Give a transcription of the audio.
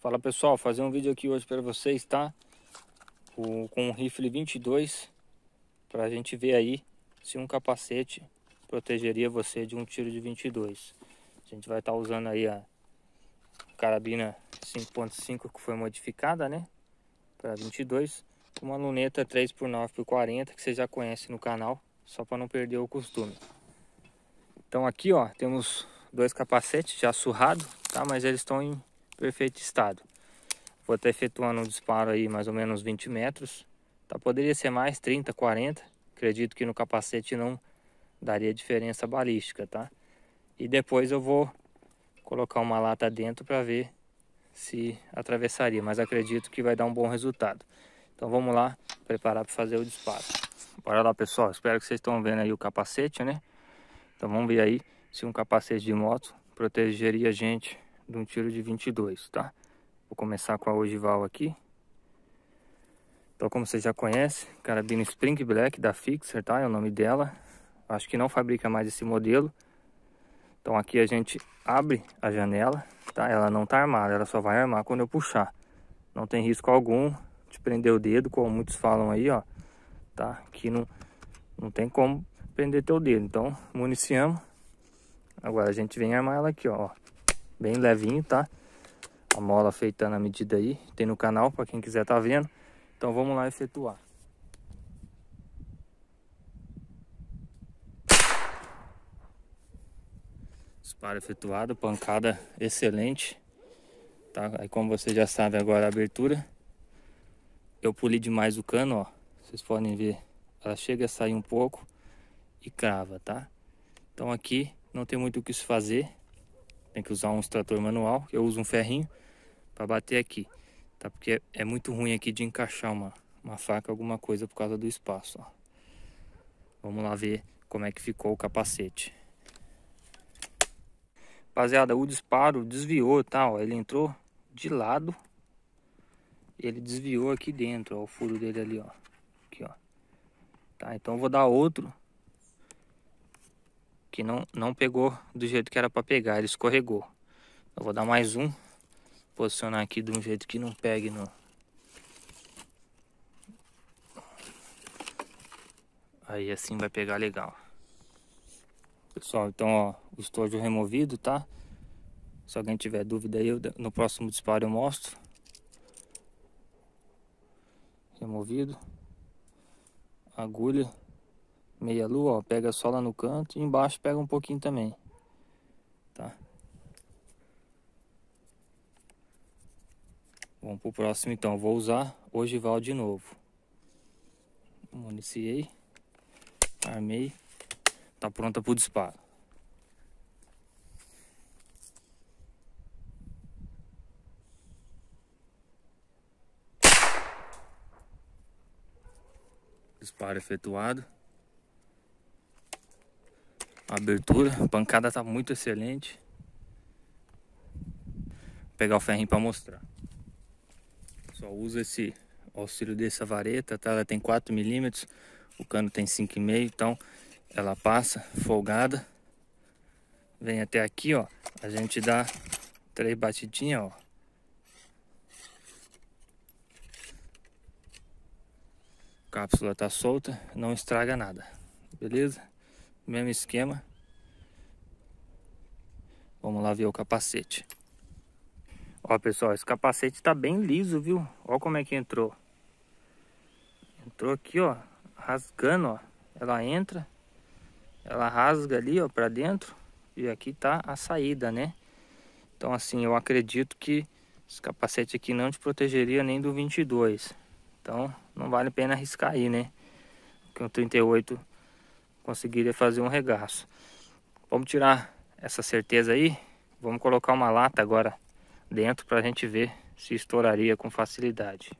Fala pessoal, fazer um vídeo aqui hoje para vocês, tá? O, com um rifle 22 para a gente ver aí se um capacete protegeria você de um tiro de 22. A gente vai estar tá usando aí a carabina 5.5 que foi modificada, né? Para 22, uma luneta 3x9x40 que você já conhece no canal, só para não perder o costume. Então aqui, ó, temos dois capacetes já surrados, tá? Mas eles estão em perfeito estado. Vou estar efetuando um disparo aí mais ou menos 20 metros. Tá? Poderia ser mais, 30, 40. Acredito que no capacete não daria diferença balística, tá? E depois eu vou colocar uma lata dentro para ver se atravessaria, mas acredito que vai dar um bom resultado. Então vamos lá, preparar para fazer o disparo. Bora lá, pessoal. Espero que vocês estão vendo aí o capacete, né? Então vamos ver aí se um capacete de moto protegeria a gente de um tiro de 22, tá? Vou começar com a ogival aqui. Então, como você já conhece, carabina Spring Black da Fixer, tá? É o nome dela. Acho que não fabrica mais esse modelo. Então, aqui a gente abre a janela, tá? Ela não tá armada, ela só vai armar quando eu puxar. Não tem risco algum de prender o dedo, como muitos falam aí, ó. Tá? Aqui não, não tem como prender teu dedo. Então, municiamos. Agora a gente vem armar ela aqui, ó bem levinho, tá? A mola feita na medida aí, tem no canal para quem quiser tá vendo. Então vamos lá efetuar. Disparo efetuado, pancada excelente. Tá? Aí como você já sabe agora a abertura, eu pulei demais o cano, ó. Vocês podem ver, ela chega a sair um pouco e crava, tá? Então aqui não tem muito o que se fazer, tem que usar um extrator manual. Eu uso um ferrinho para bater aqui, tá? Porque é, muito ruim aqui de encaixar uma, uma faca, alguma coisa por causa do espaço, ó. Vamos lá ver como é que ficou o capacete. Rapaziada, o disparo desviou, tá? Ó, ele entrou de lado. Ele desviou aqui dentro, ó, o furo dele ali, ó. Aqui, ó. Tá, então vou dar outro que não, não pegou do jeito que era para pegar, ele escorregou. Eu vou dar mais um, posicionar aqui de um jeito que não pegue no... Aí assim vai pegar legal. Pessoal, então ó, o estojo removido, tá? Se alguém tiver dúvida aí, eu, no próximo disparo eu mostro. Removido. Agulha meia lua, ó, pega só lá no canto e embaixo pega um pouquinho também, tá? Vamos pro próximo então, vou usar ogival de novo. Municiei, armei, tá pronta pro disparo. Disparo efetuado a abertura. A pancada tá muito excelente. Vou pegar o ferrinho para mostrar. Só usa esse auxílio dessa vareta, tá? Ela tem 4 milímetros, o cano tem 5,5, então ela passa folgada. Vem até aqui, ó. A gente dá três batidinhas, ó. cápsula tá solta, não estraga nada, beleza? mesmo esquema. Vamos lá ver o capacete. Ó, pessoal, esse capacete tá bem liso, viu? Ó como é que entrou. Entrou aqui, ó, rasgando, ó. Ela entra, ela rasga ali, ó, pra dentro. E aqui tá a saída, né? Então, assim, eu acredito que esse capacete aqui não te protegeria nem do 22. Então, não vale a pena arriscar aí, né? Porque o 38 conseguiria fazer um regaço. Vamos tirar essa certeza aí. Vamos colocar uma lata agora dentro para a gente ver se estouraria com facilidade.